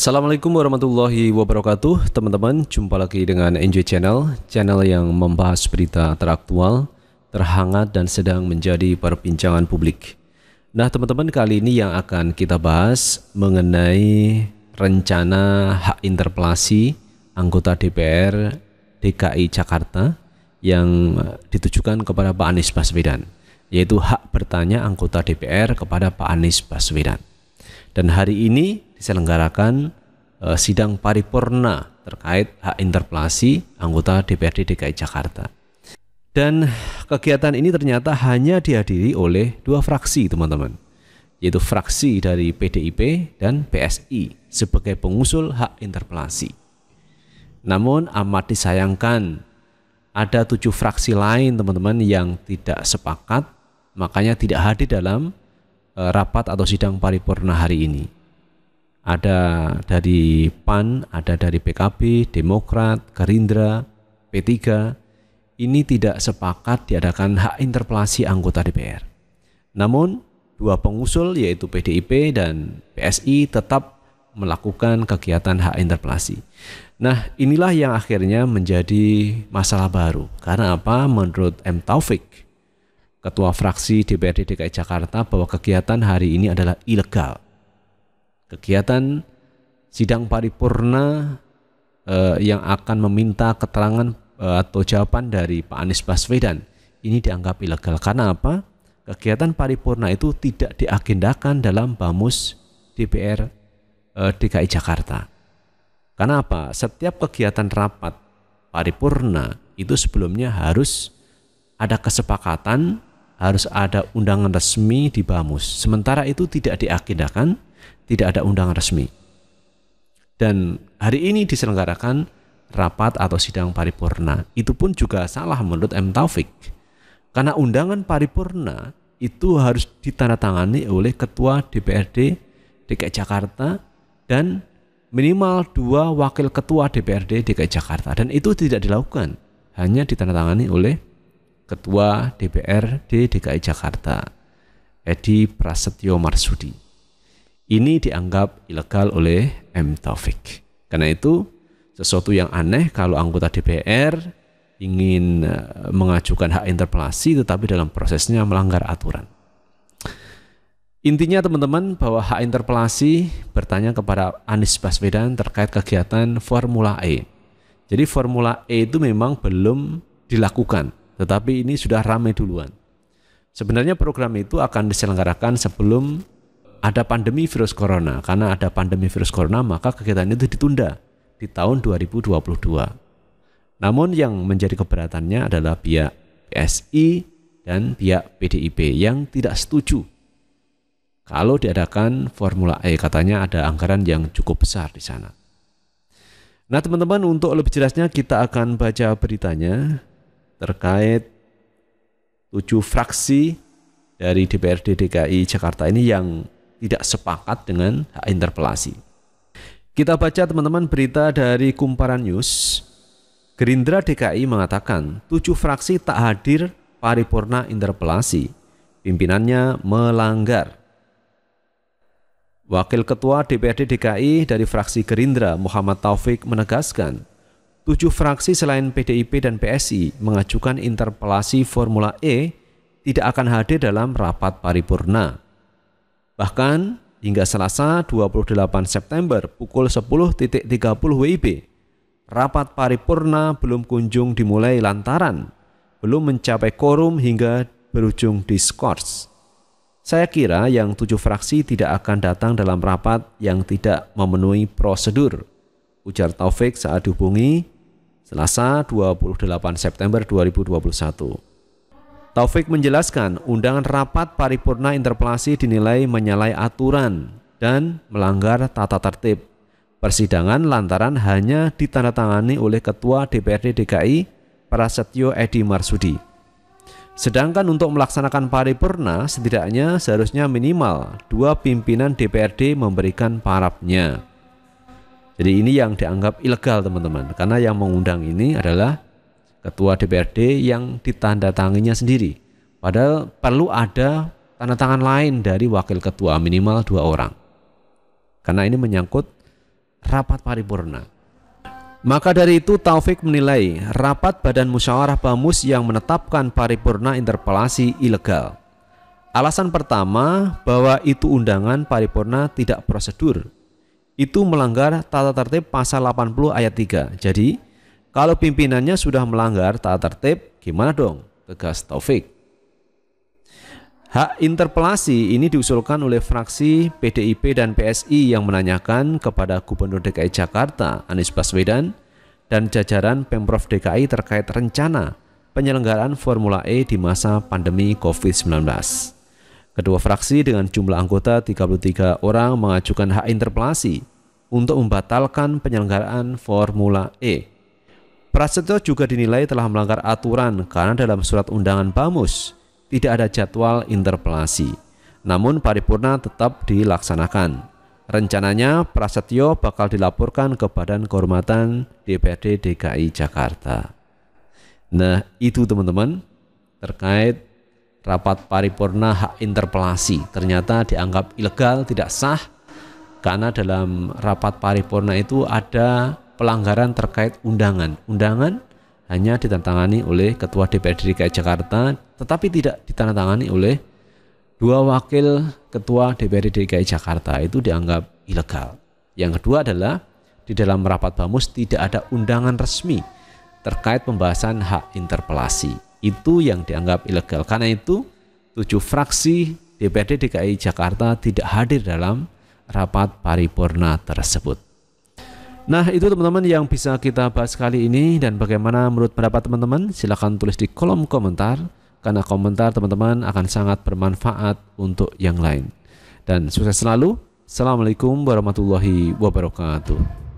Assalamualaikum warahmatullahi wabarakatuh Teman-teman, jumpa lagi dengan Enjoy Channel Channel yang membahas berita teraktual, terhangat dan sedang menjadi perbincangan publik Nah teman-teman, kali ini yang akan kita bahas mengenai rencana hak interpelasi anggota DPR DKI Jakarta yang ditujukan kepada Pak Anies Baswedan yaitu hak bertanya anggota DPR kepada Pak Anies Baswedan dan hari ini diselenggarakan Eh, sidang paripurna terkait hak interpelasi anggota DPRD DKI Jakarta. Dan kegiatan ini ternyata hanya dihadiri oleh dua fraksi, teman-teman, yaitu fraksi dari PDIP dan PSI sebagai pengusul hak interpelasi. Namun amat disayangkan ada tujuh fraksi lain teman-teman yang tidak sepakat makanya tidak hadir dalam eh, rapat atau sidang paripurna hari ini ada dari PAN, ada dari PKB, Demokrat, Gerindra, P3. Ini tidak sepakat diadakan hak interpelasi anggota DPR. Namun, dua pengusul yaitu PDIP dan PSI tetap melakukan kegiatan hak interpelasi. Nah, inilah yang akhirnya menjadi masalah baru. Karena apa? Menurut M. Taufik, Ketua Fraksi DPRD DKI Jakarta bahwa kegiatan hari ini adalah ilegal kegiatan sidang paripurna eh, yang akan meminta keterangan eh, atau jawaban dari Pak Anies Baswedan ini dianggap ilegal karena apa? Kegiatan paripurna itu tidak diagendakan dalam bamus DPR eh, DKI Jakarta. Karena apa? Setiap kegiatan rapat paripurna itu sebelumnya harus ada kesepakatan, harus ada undangan resmi di bamus. Sementara itu tidak diagendakan, tidak ada undangan resmi. Dan hari ini diselenggarakan rapat atau sidang paripurna. Itu pun juga salah menurut M. Taufik. Karena undangan paripurna itu harus ditandatangani oleh Ketua DPRD DKI Jakarta dan minimal dua wakil ketua DPRD DKI Jakarta dan itu tidak dilakukan hanya ditandatangani oleh Ketua DPRD DKI Jakarta Edi Prasetyo Marsudi. Ini dianggap ilegal oleh M. Taufik. Karena itu sesuatu yang aneh kalau anggota DPR ingin eh, mengajukan hak interpelasi tetapi dalam prosesnya melanggar aturan. Intinya teman-teman bahwa hak interpelasi bertanya kepada Anies Baswedan terkait kegiatan Formula E. Jadi Formula E itu memang belum dilakukan, tetapi ini sudah ramai duluan. Sebenarnya program itu akan diselenggarakan sebelum ada pandemi virus corona. Karena ada pandemi virus corona, maka kegiatan itu ditunda di tahun 2022. Namun yang menjadi keberatannya adalah pihak PSI dan pihak PDIP yang tidak setuju kalau diadakan Formula E katanya ada anggaran yang cukup besar di sana. Nah teman-teman untuk lebih jelasnya kita akan baca beritanya terkait tujuh fraksi dari DPRD DKI Jakarta ini yang tidak sepakat dengan hak interpelasi. Kita baca teman-teman berita dari Kumparan News. Gerindra DKI mengatakan tujuh fraksi tak hadir paripurna interpelasi. Pimpinannya melanggar. Wakil Ketua DPRD DKI dari fraksi Gerindra Muhammad Taufik menegaskan, tujuh fraksi selain PDIP dan PSI mengajukan interpelasi Formula E tidak akan hadir dalam rapat paripurna. Bahkan hingga Selasa 28 September pukul 10.30 WIB, rapat paripurna belum kunjung dimulai lantaran belum mencapai korum hingga berujung diskors. Saya kira yang tujuh fraksi tidak akan datang dalam rapat yang tidak memenuhi prosedur. Ujar Taufik saat dihubungi Selasa 28 September 2021. Taufik menjelaskan undangan rapat paripurna interpelasi dinilai menyalahi aturan dan melanggar tata tertib persidangan lantaran hanya ditandatangani oleh Ketua DPRD DKI Prasetyo Edi Marsudi. Sedangkan untuk melaksanakan paripurna setidaknya seharusnya minimal dua pimpinan DPRD memberikan parapnya. Jadi ini yang dianggap ilegal teman-teman karena yang mengundang ini adalah ketua DPRD yang ditandatanginya sendiri. Padahal perlu ada tanda tangan lain dari wakil ketua minimal dua orang. Karena ini menyangkut rapat paripurna. Maka dari itu Taufik menilai rapat Badan Musyawarah Bamus yang menetapkan paripurna interpelasi ilegal. Alasan pertama bahwa itu undangan paripurna tidak prosedur. Itu melanggar tata tertib pasal 80 ayat 3. Jadi kalau pimpinannya sudah melanggar tak tertib, gimana dong? Tegas Taufik. Hak interpelasi ini diusulkan oleh fraksi PDIP dan PSI yang menanyakan kepada Gubernur DKI Jakarta Anies Baswedan dan jajaran Pemprov DKI terkait rencana penyelenggaraan Formula E di masa pandemi COVID-19. Kedua fraksi dengan jumlah anggota 33 orang mengajukan hak interpelasi untuk membatalkan penyelenggaraan Formula E. Prasetyo juga dinilai telah melanggar aturan karena dalam surat undangan BAMUS tidak ada jadwal interpelasi. Namun paripurna tetap dilaksanakan. Rencananya Prasetyo bakal dilaporkan ke Badan Kehormatan DPRD DKI Jakarta. Nah itu teman-teman terkait rapat paripurna hak interpelasi ternyata dianggap ilegal tidak sah karena dalam rapat paripurna itu ada pelanggaran terkait undangan. Undangan hanya ditandatangani oleh Ketua DPRD DKI Jakarta, tetapi tidak ditandatangani oleh dua wakil Ketua DPRD DKI Jakarta itu dianggap ilegal. Yang kedua adalah di dalam rapat bamus tidak ada undangan resmi terkait pembahasan hak interpelasi. Itu yang dianggap ilegal. Karena itu, tujuh fraksi DPRD DKI Jakarta tidak hadir dalam rapat paripurna tersebut. Nah itu teman-teman yang bisa kita bahas kali ini dan bagaimana menurut pendapat teman-teman silahkan tulis di kolom komentar karena komentar teman-teman akan sangat bermanfaat untuk yang lain. Dan sukses selalu. Assalamualaikum warahmatullahi wabarakatuh.